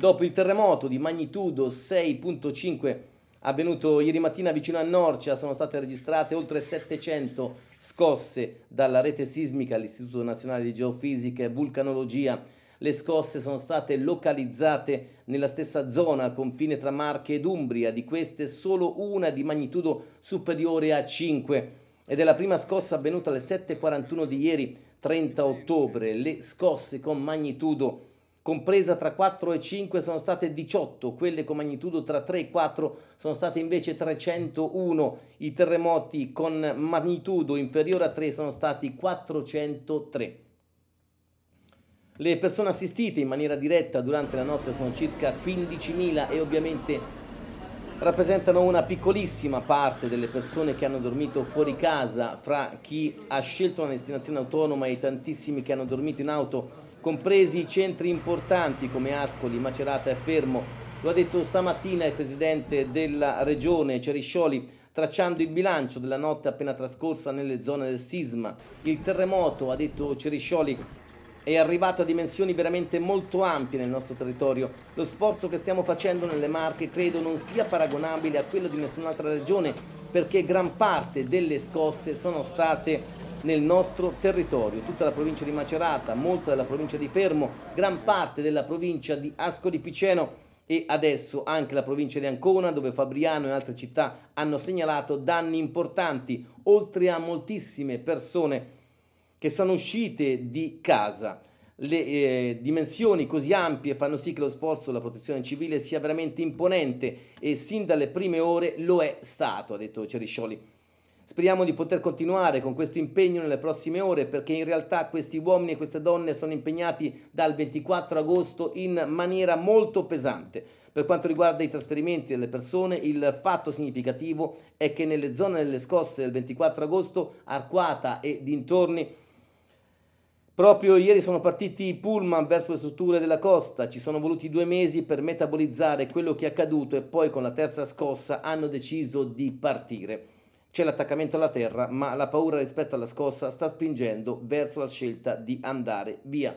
dopo il terremoto di magnitudo 6.5 avvenuto ieri mattina vicino a Norcia sono state registrate oltre 700 scosse dalla rete sismica all'Istituto Nazionale di Geofisica e Vulcanologia. Le scosse sono state localizzate nella stessa zona confine tra Marche ed Umbria, di queste solo una di magnitudo superiore a 5 ed è la prima scossa avvenuta alle 7.41 di ieri 30 ottobre. Le scosse con magnitudo compresa tra 4 e 5 sono state 18, quelle con magnitudo tra 3 e 4 sono state invece 301, i terremoti con magnitudo inferiore a 3 sono stati 403. Le persone assistite in maniera diretta durante la notte sono circa 15.000 e ovviamente rappresentano una piccolissima parte delle persone che hanno dormito fuori casa, fra chi ha scelto una destinazione autonoma e tantissimi che hanno dormito in auto compresi i centri importanti come Ascoli, Macerata e Fermo. Lo ha detto stamattina il presidente della regione Ceriscioli tracciando il bilancio della notte appena trascorsa nelle zone del sisma. Il terremoto, ha detto Ceriscioli, è arrivato a dimensioni veramente molto ampie nel nostro territorio. Lo sforzo che stiamo facendo nelle Marche credo non sia paragonabile a quello di nessun'altra regione perché gran parte delle scosse sono state nel nostro territorio, tutta la provincia di Macerata, molta della provincia di Fermo, gran parte della provincia di Ascoli Piceno e adesso anche la provincia di Ancona, dove Fabriano e altre città hanno segnalato danni importanti, oltre a moltissime persone che sono uscite di casa le eh, dimensioni così ampie fanno sì che lo sforzo della protezione civile sia veramente imponente e sin dalle prime ore lo è stato, ha detto Ceriscioli. Speriamo di poter continuare con questo impegno nelle prossime ore perché in realtà questi uomini e queste donne sono impegnati dal 24 agosto in maniera molto pesante. Per quanto riguarda i trasferimenti delle persone, il fatto significativo è che nelle zone delle scosse del 24 agosto, Arquata e dintorni, Proprio ieri sono partiti i pullman verso le strutture della costa, ci sono voluti due mesi per metabolizzare quello che è accaduto e poi con la terza scossa hanno deciso di partire. C'è l'attaccamento alla terra, ma la paura rispetto alla scossa sta spingendo verso la scelta di andare via.